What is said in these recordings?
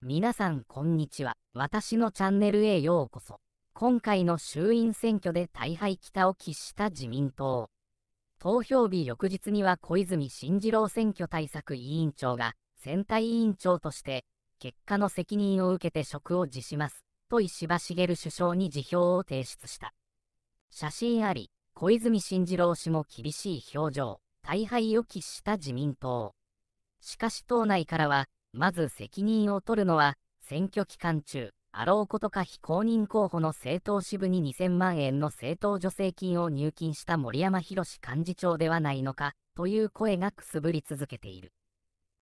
皆さんこんにちは。私のチャンネルへようこそ。今回の衆院選挙で大敗北を喫した自民党。投票日翌日には小泉進次郎選挙対策委員長が選対委員長として結果の責任を受けて職を辞しますと石破茂首相に辞表を提出した。写真あり、小泉進次郎氏も厳しい表情、大敗を喫した自民党。しかし党内からはまず責任を取るのは、選挙期間中、あろうことか非公認候補の政党支部に2000万円の政党助成金を入金した森山博幹事長ではないのか、という声がくすぶり続けている。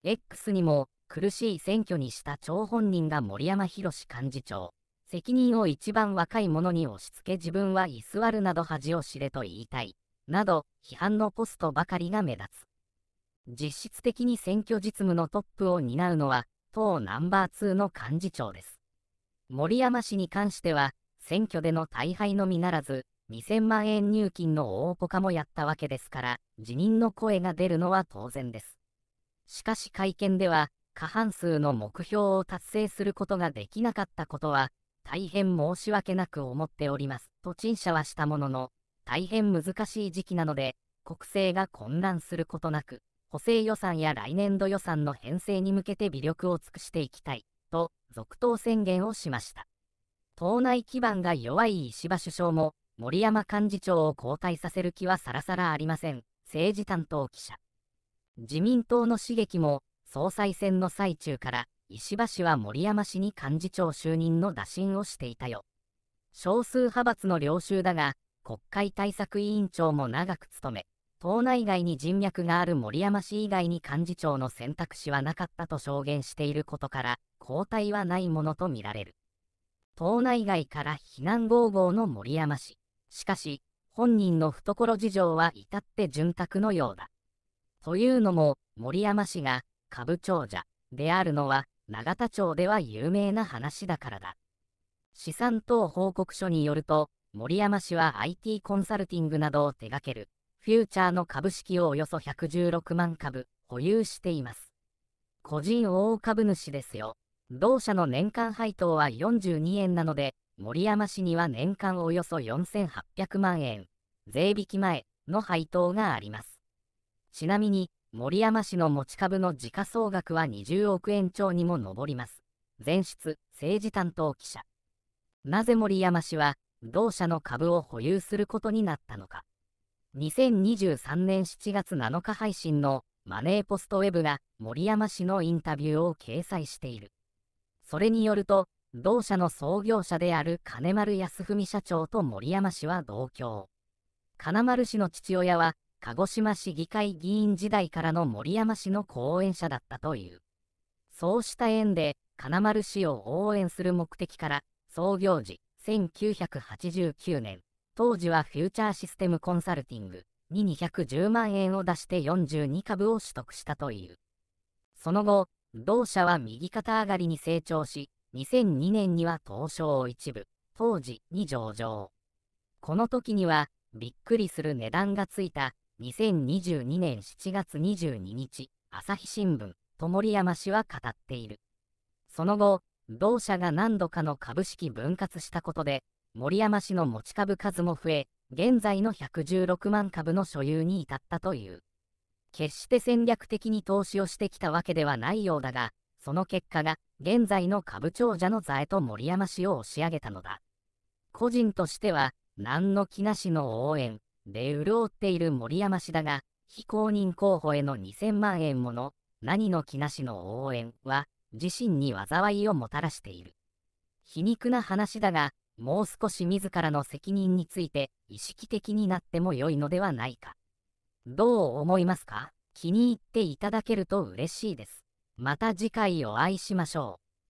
X にも、苦しい選挙にした張本人が森山博幹事長。責任を一番若い者に押し付け自分は居座るなど恥を知れと言いたい、など批判のポストばかりが目立つ。実質的に選挙実務のトップを担うのは、党ナンバー2の幹事長です。森山氏に関しては、選挙での大敗のみならず、2000万円入金の大ポカもやったわけですから、辞任の声が出るのは当然です。しかし会見では、過半数の目標を達成することができなかったことは、大変申し訳なく思っております。と陳謝はしたものの、大変難しい時期なので、国政が混乱することなく、補正予算や来年度予算の編成に向けて微力を尽くしていきたい、と、続投宣言をしました。党内基盤が弱い石破首相も、森山幹事長を交代させる気はさらさらありません。政治担当記者。自民党の刺激も、総裁選の最中から、石破氏は森山氏に幹事長就任の打診をしていたよ。少数派閥の領収だが、国会対策委員長も長く務め、党内外に人脈がある森山氏以外に幹事長の選択肢はなかったと証言していることから、交代はないものとみられる。党内外から非難合々の森山氏。しかし、本人の懐事情は至って潤沢のようだ。というのも、森山氏が株長者であるのは、永田町では有名な話だからだ。資産等報告書によると、森山氏は IT コンサルティングなどを手掛けるフューチャーの株式をおよそ116万株保有しています。個人大株主ですよ。同社の年間配当は42円なので、森山氏には年間およそ4800万円、税引き前の配当があります。ちなみに、森山氏の持ち株の時価総額は20億円超にも上ります。前出、政治担当記者。なぜ森山氏は、同社の株を保有することになったのか。2023年7月7日配信のマネーポストウェブが森山氏のインタビューを掲載している。それによると、同社の創業者である金丸康文社長と森山氏は同居。金丸氏の父親は、鹿児島市議会議員時代からの森山氏の後援者だったという。そうした縁で、金丸氏を応援する目的から、創業時1989年、当時はフューチャーシステムコンサルティングに210万円を出して42株を取得したという。その後、同社は右肩上がりに成長し、2002年には東証を一部、当時に上場。この時には、びっくりする値段がついた、2022年7月22日、朝日新聞、と森山氏は語っている。その後、同社が何度かの株式分割したことで、森山氏の持ち株数も増え、現在の116万株の所有に至ったという。決して戦略的に投資をしてきたわけではないようだが、その結果が、現在の株長者の座へと森山氏を押し上げたのだ。個人としては、何の気なしの応援で潤っている森山氏だが、非公認候補への2000万円もの何の気なしの応援は自身に災いをもたらしている。皮肉な話だが、もう少し自らの責任について意識的になっても良いのではないか。どう思いますか気に入っていただけると嬉しいです。また次回お会いしましょう。